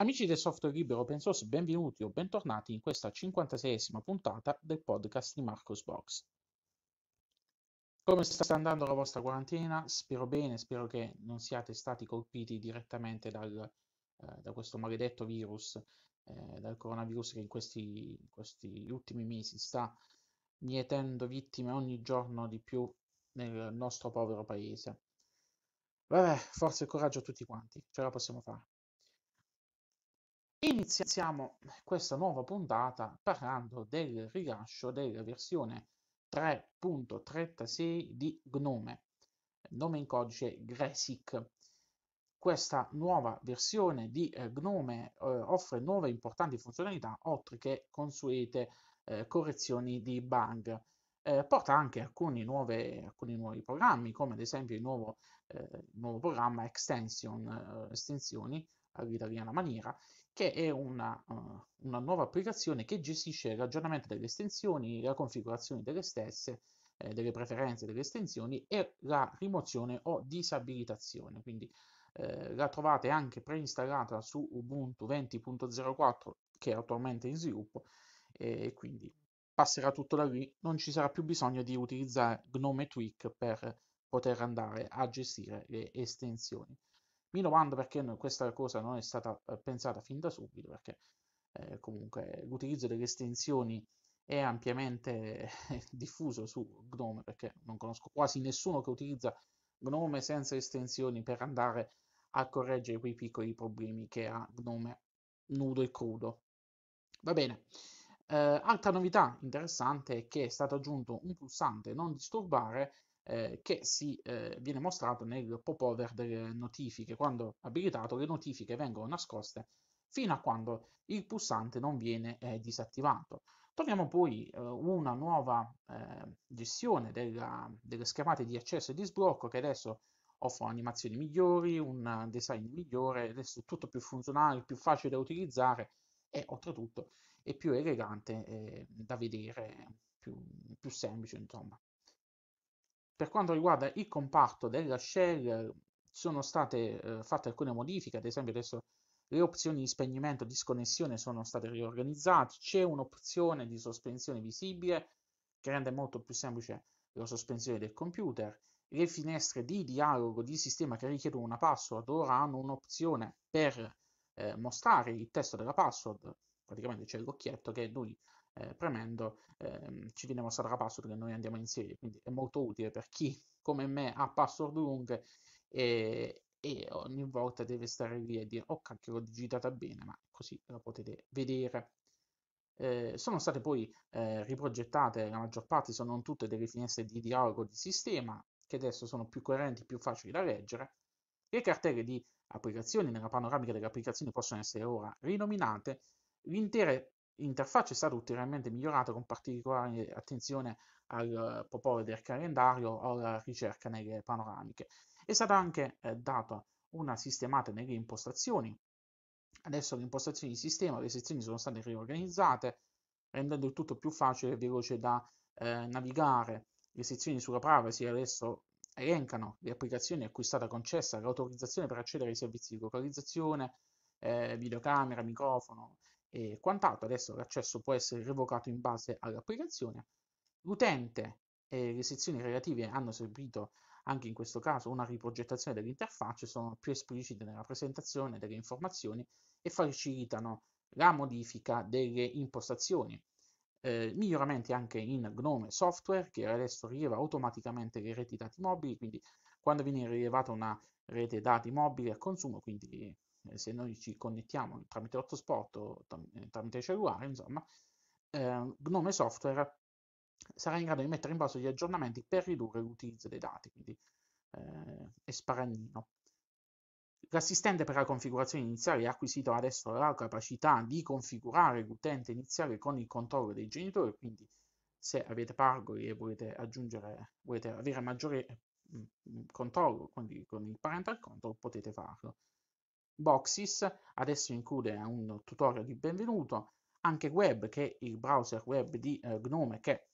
Amici del software libero open source, benvenuti o bentornati in questa 56esima puntata del podcast di Marcos Box. Come sta andando la vostra quarantena? Spero bene, spero che non siate stati colpiti direttamente dal, eh, da questo maledetto virus, eh, dal coronavirus che in questi, in questi ultimi mesi sta mietendo vittime ogni giorno di più nel nostro povero paese. Vabbè, forza e coraggio a tutti quanti, ce la possiamo fare. Iniziamo questa nuova puntata parlando del rilascio della versione 3.36 di Gnome, nome in codice Gresic. Questa nuova versione di eh, Gnome eh, offre nuove importanti funzionalità, oltre che consuete eh, correzioni di bug. Eh, porta anche alcuni, nuove, alcuni, nuovi programmi, come ad esempio il nuovo, eh, nuovo programma Extension, eh, Estensioni, all'italiana maniera, che è una, uh, una, nuova applicazione che gestisce l'aggiornamento delle estensioni, la configurazione delle stesse, eh, delle preferenze delle estensioni e la rimozione o disabilitazione. Quindi eh, la trovate anche preinstallata su Ubuntu 20.04 che è attualmente in sviluppo e quindi passerà tutto da lì, non ci sarà più bisogno di utilizzare Gnome Tweak per poter andare a gestire le estensioni. Mi domando perché questa cosa non è stata eh, pensata fin da subito, perché eh, comunque l'utilizzo delle estensioni è ampiamente eh, diffuso su Gnome, perché non conosco quasi nessuno che utilizza Gnome senza estensioni per andare a correggere quei piccoli problemi che ha Gnome nudo e crudo. Va bene. Eh, altra novità interessante è che è stato aggiunto un pulsante non disturbare eh, che si, eh, viene mostrato nel popover delle notifiche. Quando abilitato le notifiche vengono nascoste fino a quando il pulsante non viene eh, disattivato. Troviamo poi eh, una nuova eh, gestione della, delle schermate di accesso e di sblocco che adesso offrono animazioni migliori, un design migliore, adesso è tutto più funzionale, più facile da utilizzare e oltretutto è più elegante da vedere, più, più semplice insomma. Per quanto riguarda il comparto della shell, sono state eh, fatte alcune modifiche, ad esempio adesso le opzioni di spegnimento e disconnessione sono state riorganizzate, c'è un'opzione di sospensione visibile che rende molto più semplice la sospensione del computer, le finestre di dialogo di sistema che richiedono una password ora hanno un'opzione per eh, mostrare il testo della password, praticamente c'è l'occhietto che noi eh, premendo ehm, ci viene mostrata la password che noi andiamo a inserire, quindi è molto utile per chi come me ha password lunghe e, e ogni volta deve stare lì e dire oh cacchio l'ho digitata bene, ma così lo potete vedere. Eh, sono state poi eh, riprogettate, la maggior parte se non tutte, delle finestre di dialogo di sistema, che adesso sono più coerenti, più facili da leggere. Le cartelle di applicazioni nella panoramica delle applicazioni possono essere ora rinominate. L'intera L'interfaccia è stata ulteriormente migliorata con particolare attenzione al eh, popolo del calendario o alla ricerca nelle panoramiche. È stata anche eh, data una sistemata nelle impostazioni. Adesso le impostazioni di sistema, le sezioni sono state riorganizzate, rendendo il tutto più facile e veloce da eh, navigare. Le sezioni sulla privacy adesso elencano le applicazioni a cui è stata concessa l'autorizzazione per accedere ai servizi di localizzazione, eh, videocamera, microfono, e quant'altro. Adesso l'accesso può essere revocato in base all'applicazione. L'utente e le sezioni relative hanno servito anche in questo caso una riprogettazione dell'interfaccia, sono più esplicite nella presentazione delle informazioni e facilitano la modifica delle impostazioni. Eh, miglioramenti anche in Gnome Software che adesso rileva automaticamente le reti dati mobili, quindi quando viene rilevata una rete dati mobile a consumo, quindi eh, se noi ci connettiamo tramite l'hotspot o eh, tramite il cellulare, insomma, eh, Gnome Software sarà in grado di mettere in basso gli aggiornamenti per ridurre l'utilizzo dei dati, quindi eh, è sparagnino. L'assistente per la configurazione iniziale ha acquisito adesso la capacità di configurare l'utente iniziale con il controllo dei genitori, quindi se avete pargoli e volete aggiungere, volete avere maggiore eh, controllo quindi con il parental control potete farlo. Boxis, adesso include un tutorial di benvenuto, anche web che è il browser web di eh, Gnome che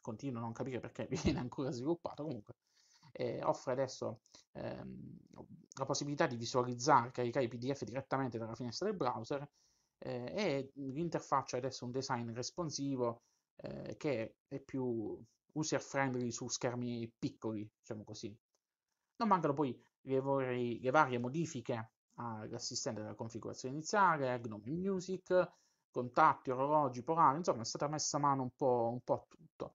continuo a non capire perché viene ancora sviluppato comunque eh, offre adesso ehm, la possibilità di visualizzare, e caricare i PDF direttamente dalla finestra del browser eh, e l'interfaccia adesso un design responsivo eh, che è più user friendly su schermi piccoli, diciamo così. Non mancano poi le, le varie modifiche l'assistente della configurazione iniziale, Gnome Music, contatti, orologi, polari, insomma è stata messa a mano un po', un po a tutto.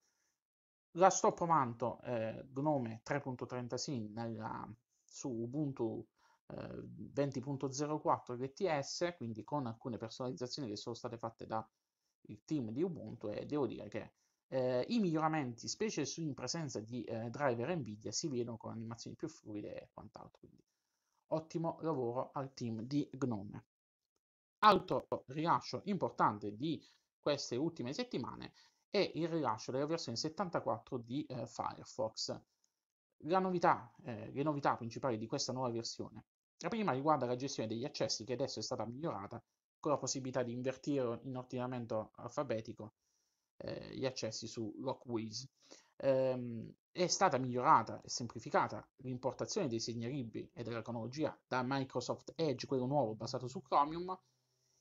La sto provando eh, Gnome 3.36 nella, su Ubuntu eh, 20.04 LTS, quindi con alcune personalizzazioni che sono state fatte dal team di Ubuntu e devo dire che eh, i miglioramenti, specie in presenza di eh, driver Nvidia, si vedono con animazioni più fluide e quant'altro. Quindi ottimo lavoro al team di Gnome. Altro rilascio importante di queste ultime settimane è il rilascio della versione 74 di eh, Firefox. Novità, eh, le novità principali di questa nuova versione. La prima riguarda la gestione degli accessi che adesso è stata migliorata con la possibilità di invertire in ordinamento alfabetico eh, gli accessi su LockWiz ehm, è stata migliorata e semplificata l'importazione dei segnalibri e della cronologia da Microsoft Edge, quello nuovo basato su Chromium,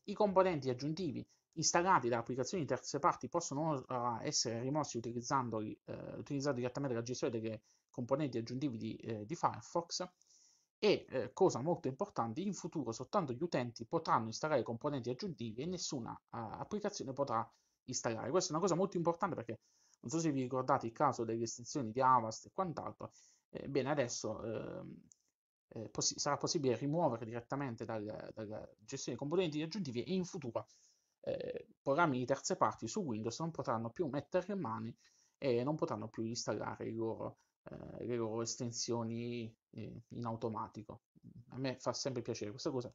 i componenti aggiuntivi installati da applicazioni di terze parti possono uh, essere rimossi eh, utilizzando direttamente la gestione delle componenti aggiuntivi di, uh, di Firefox e, eh, cosa molto importante, in futuro soltanto gli utenti potranno installare componenti aggiuntivi e nessuna applicazione potrà installare. Questa è una cosa molto importante perché non so se vi ricordate il caso delle estensioni di Avast e quant'altro. Ebbene, adesso ehm, eh, possi- sarà possibile rimuovere direttamente dalla dal gestione dei componenti aggiuntivi e in futuro eh, programmi di terze parti su Windows non potranno più mettere mani e non potranno più installare loro, eh, le loro estensioni eh, in automatico. A me fa sempre piacere questa cosa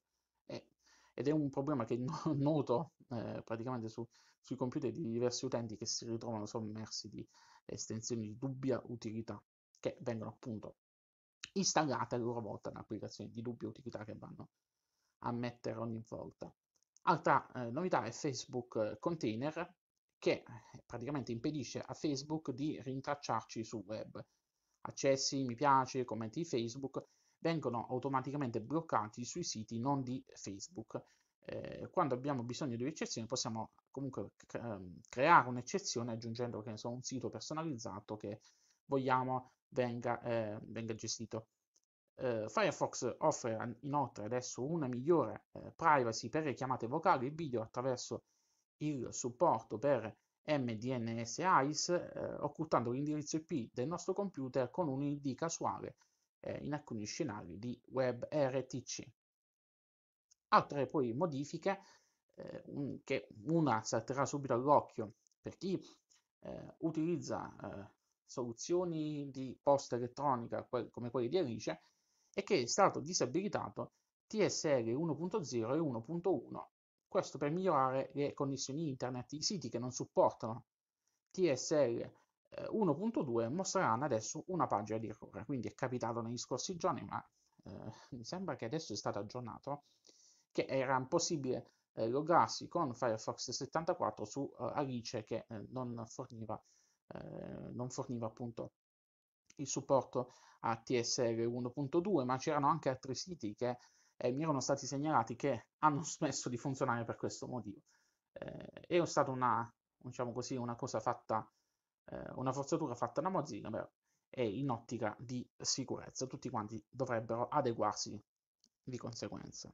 ed è un problema che noto eh, praticamente su, sui computer di diversi utenti che si ritrovano sommersi di estensioni di dubbia utilità che vengono appunto installate a loro volta da applicazioni di dubbia utilità che vanno a mettere ogni volta. Altra eh, novità è Facebook eh, Container che eh, praticamente impedisce a Facebook di rintracciarci sul web. Accessi, mi piace, commenti di Facebook vengono automaticamente bloccati sui siti non di Facebook. Eh, quando abbiamo bisogno di un'eccezione possiamo comunque ehm, creare un'eccezione aggiungendo che ne so, un sito personalizzato che vogliamo venga, eh, venga gestito. Eh, Firefox offre inoltre adesso una migliore eh, privacy per le chiamate vocali e video attraverso il supporto per MDNS AIS, eh, occultando l'indirizzo IP del nostro computer con un ID casuale eh, in alcuni scenari di WebRTC. Altre poi modifiche, eh, un, che una salterà subito all'occhio per chi eh, utilizza eh, soluzioni di posta elettronica quel, come quelle di Alice, e che è stato disabilitato TSL 1.0 e 1.1, questo per migliorare le connessioni internet i siti che non supportano TSL 1.2 mostreranno adesso una pagina di errore, quindi è capitato negli scorsi giorni, ma eh, mi sembra che adesso è stato aggiornato, che era impossibile eh, loggarsi con Firefox 74 su eh, Alice che eh, non forniva, eh, non, forniva, appunto il supporto a TSL 1.2, ma c'erano anche altri siti che eh, mi erano stati segnalati che hanno smesso di funzionare per questo motivo. è stata una, diciamo così, una cosa fatta eh, una forzatura fatta da Mozilla però, è in ottica di sicurezza, tutti quanti dovrebbero adeguarsi di conseguenza.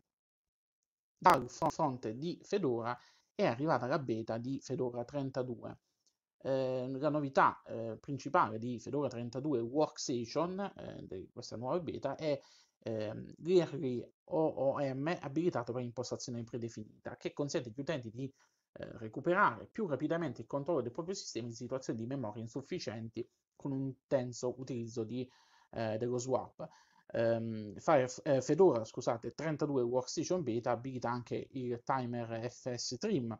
Dal fronte di Fedora è arrivata la beta di Fedora 32. Eh, la novità eh, principale di Fedora 32 Workstation, eh, di questa nuova beta, è ehm, l'Early OOM abilitato per impostazione predefinita, che consente agli utenti di eh, recuperare più rapidamente il controllo del proprio sistema in situazioni di memoria insufficienti con un intenso utilizzo di, eh, dello swap. Um, ehm, fare, eh, Fedora scusate, 32 Workstation Beta abilita anche il timer FStream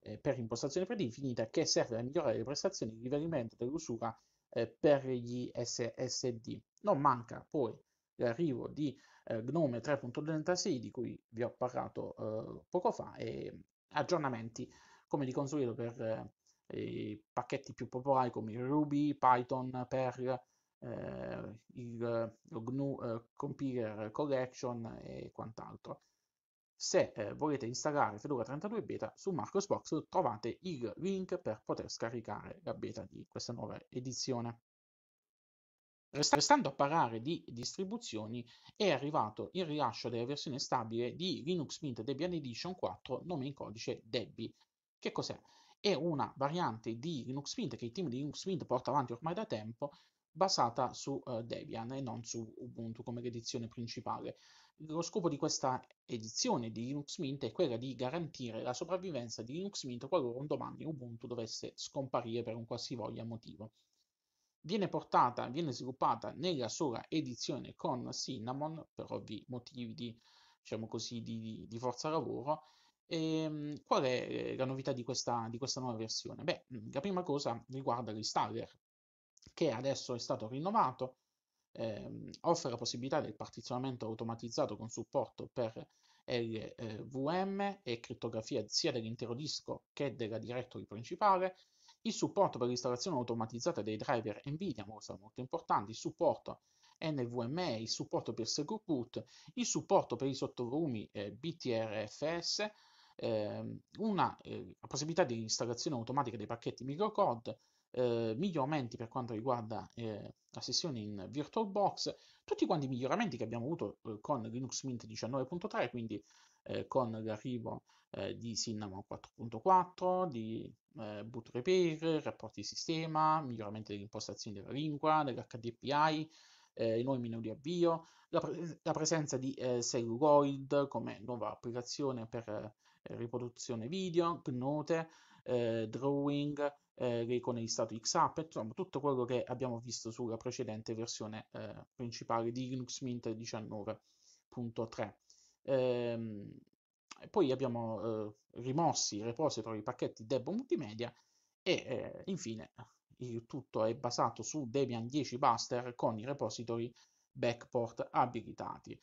eh, per impostazione predefinita che serve a migliorare le prestazioni di livellamento dell'usura eh, per gli SSD. Non manca poi l'arrivo di eh, Gnome 3.36 di cui vi ho parlato poco fa e aggiornamenti come di consueto per eh, i pacchetti più popolari come Ruby, Python, Perl, eh, il, eh, lo GNU eh, Compiler Collection e quant'altro. Se eh, volete installare Fedora 32 Beta, su Marcosbox trovate il link per poter scaricare la beta di questa nuova edizione. Restando a parlare di distribuzioni, è arrivato il rilascio della versione stabile di Linux Mint Debian Edition 4, nome in codice Debian. Che cos'è? È una variante di Linux Mint che il team di Linux Mint porta avanti ormai da tempo, basata su eh, Debian e non su Ubuntu come l'edizione principale. Lo scopo di questa edizione di Linux Mint è quella di garantire la sopravvivenza di Linux Mint qualora un domani Ubuntu dovesse scomparire per un qualsivoglia motivo. Viene portata, viene sviluppata nella sola edizione con Cinnamon, per ovvi motivi di, diciamo così, di, di forza lavoro, e, ehm, qual è eh, la novità di questa, di questa, nuova versione? Beh, mm, la prima cosa riguarda l'installer, che adesso è stato rinnovato, ehm, offre la possibilità del partizionamento automatizzato con supporto per LVM e crittografia sia dell'intero disco che della directory principale, il supporto per l'installazione automatizzata dei driver NVIDIA sarà molto importante, il supporto NVMe, il supporto per Secure il supporto per i sottovolumi eh, BTRFS, eh, una eh, possibilità di installazione automatica dei pacchetti microcode, eh, miglioramenti per quanto riguarda eh, la sessione in VirtualBox, tutti quanti i miglioramenti che abbiamo avuto eh, con Linux Mint 19.3, quindi eh, con l'arrivo eh, di Cinnamon 4.4, di eh, boot repair, rapporti di sistema, miglioramenti delle impostazioni della lingua, dell'HDPI, eh, i nuovi menu di avvio, la, pre- la presenza di eh, Celluloid come nuova applicazione per eh, riproduzione video, note, eh, drawing, eh, le icone di stato XAP, insomma tutto quello che abbiamo visto sulla precedente versione eh, principale di Linux Mint 19.3. Ehm, poi abbiamo eh, rimossi i repository, i pacchetti Debo multimedia e eh, infine il tutto è basato su Debian 10 Buster con i repository backport abilitati.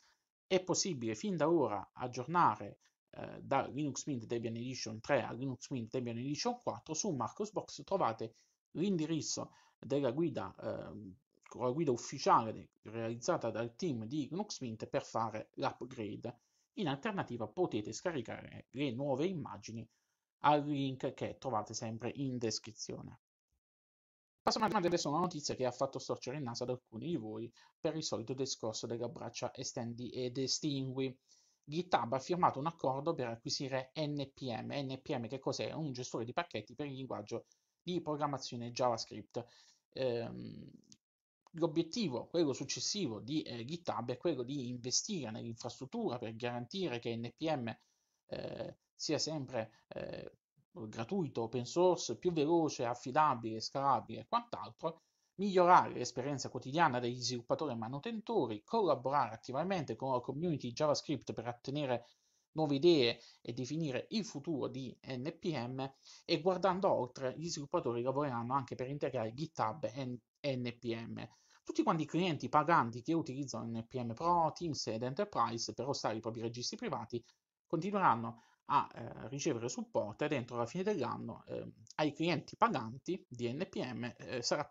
È possibile fin da ora aggiornare eh, da Linux Mint Debian Edition 3 a Linux Mint Debian Edition 4, su Marcosbox trovate l'indirizzo della guida, eh, la guida ufficiale realizzata dal team di Linux Mint per fare l'upgrade. In alternativa potete scaricare le nuove immagini al link che trovate sempre in descrizione. Passiamo adesso a una notizia che ha fatto storcere il naso ad alcuni di voi per il solito discorso della braccia estendi ed estingui. GitHub ha firmato un accordo per acquisire NPM. NPM che cos'è? Un gestore di pacchetti per il linguaggio di programmazione JavaScript. Ehm, l'obiettivo, quello successivo di eh, GitHub è quello di investire nell'infrastruttura per garantire che NPM eh, sia sempre eh, gratuito, open source, più veloce, affidabile, scalabile e quant'altro migliorare l'esperienza quotidiana degli sviluppatori e manutentori, collaborare attivamente con la community JavaScript per ottenere nuove idee e definire il futuro di NPM e guardando oltre gli sviluppatori lavoreranno anche per integrare GitHub e NPM. Tutti quanti i clienti paganti che utilizzano NPM Pro, Teams ed Enterprise per hostare i propri registri privati continueranno a eh, ricevere supporto e dentro la fine dell'anno eh, ai clienti paganti di NPM eh, sarà,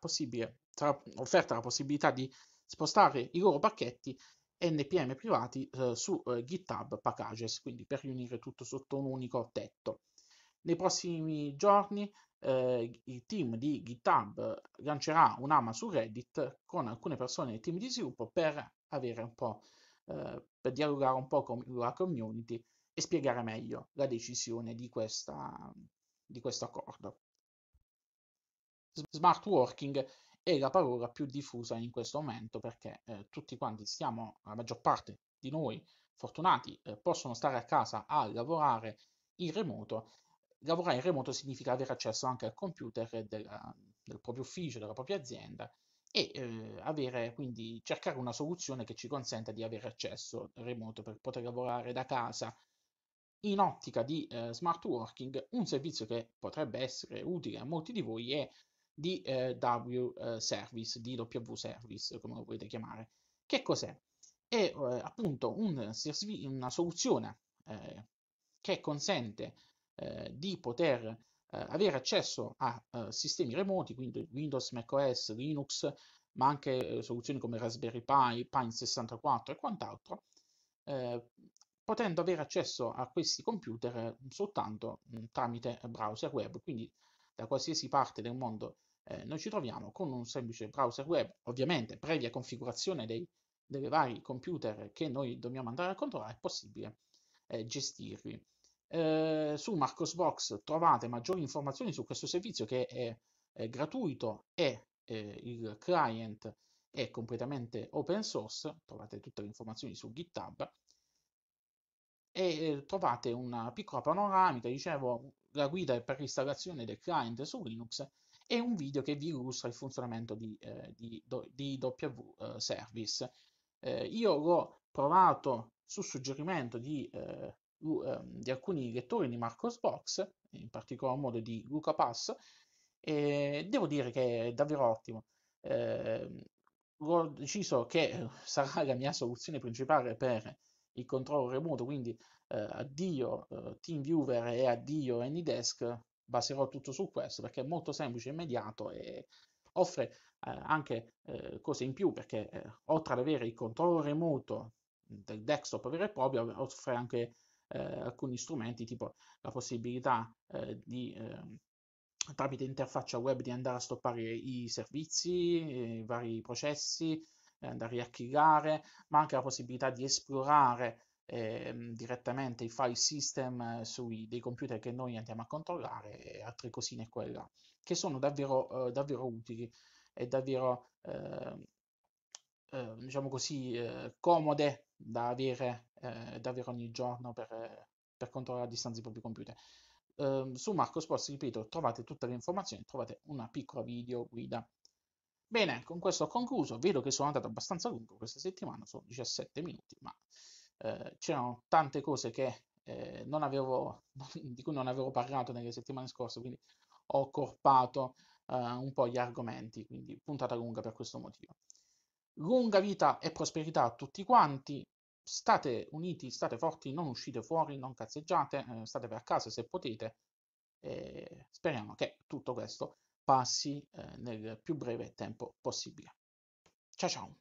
sarà offerta la possibilità di spostare i loro pacchetti NPM privati eh, su eh, GitHub Packages, quindi per riunire tutto sotto un unico tetto. Nei prossimi giorni eh, il team di GitHub lancerà un'AMA su Reddit con alcune persone del team di sviluppo per avere un po' per dialogare un po' con la community e spiegare meglio la decisione di, questa, di questo accordo. Smart working è la parola più diffusa in questo momento perché eh, tutti quanti stiamo, la maggior parte di noi fortunati, eh, possono stare a casa a lavorare in remoto. Lavorare in remoto significa avere accesso anche al computer della, del proprio ufficio, della propria azienda e eh, avere, quindi cercare una soluzione che ci consenta di avere accesso remoto per poter lavorare da casa in ottica di eh, smart working, un servizio che potrebbe essere utile a molti di voi è di eh, W eh, Service, di W Service, come lo volete chiamare. Che cos'è? È eh, appunto un una soluzione eh, che consente eh, di poter avere accesso a sistemi remoti, quindi Windows, macOS, Linux, ma anche soluzioni come Raspberry Pi, Pine64 e quant'altro, potendo avere accesso a questi computer mm, soltanto mm, tramite browser web, quindi da qualsiasi parte del mondo eh, noi ci troviamo con un semplice browser web, ovviamente previa configurazione dei, dei vari computer che noi dobbiamo andare a controllare, è possibile eh, gestirli. Eh, su Marcosbox trovate maggiori informazioni su questo servizio che è, è gratuito e eh, il client è completamente open source, trovate tutte le informazioni su GitHub e trovate una piccola panoramica, dicevo, la guida per l'installazione del client su Linux e un video che vi illustra il funzionamento di, eh, di, do, di W eh, Service. Eh, io l'ho provato su suggerimento di, eh, ehm, di, alcuni lettori di Marcos Box, in particolar modo di Luca Pass, e devo dire che è davvero ottimo. Ehm, ho deciso che eh, sarà la mia soluzione principale per il controllo remoto, quindi eh, addio eh, TeamViewer e addio AnyDesk, baserò tutto su questo perché è molto semplice, immediato e offre eh, anche eh, cose in più perché eh, oltre ad avere il controllo remoto del desktop vero e proprio, eh, offre anche alcuni strumenti tipo la possibilità di ehm, tramite interfaccia web di andare a stoppare i servizi, i vari processi, andare eh, a riarchivare, ma anche la possibilità di esplorare eh, direttamente i file system eh, sui dei computer che noi andiamo a controllare e altre cosine qua e che sono davvero, eh, davvero utili e davvero, ehm, ehm, diciamo così, eh, comode da avere, da avere, ogni giorno per, per controllare a distanza i propri computer. Uh, su Marco Sports, ripeto, trovate tutte le informazioni, trovate una piccola video guida Bene, con questo ho concluso. Vedo che sono andato abbastanza lungo questa settimana, sono 17 minuti, ma eh, c'erano tante cose che, eh, avevo, di cui non avevo parlato nelle settimane scorse, quindi ho corpato eh, un po' gli argomenti, quindi puntata lunga per questo motivo. Lunga vita e prosperità a tutti quanti. State uniti, state forti, non uscite fuori, non cazzeggiate, eh, state per casa se potete. speriamo che tutto questo passi eh, nel più breve tempo possibile. Ciao ciao!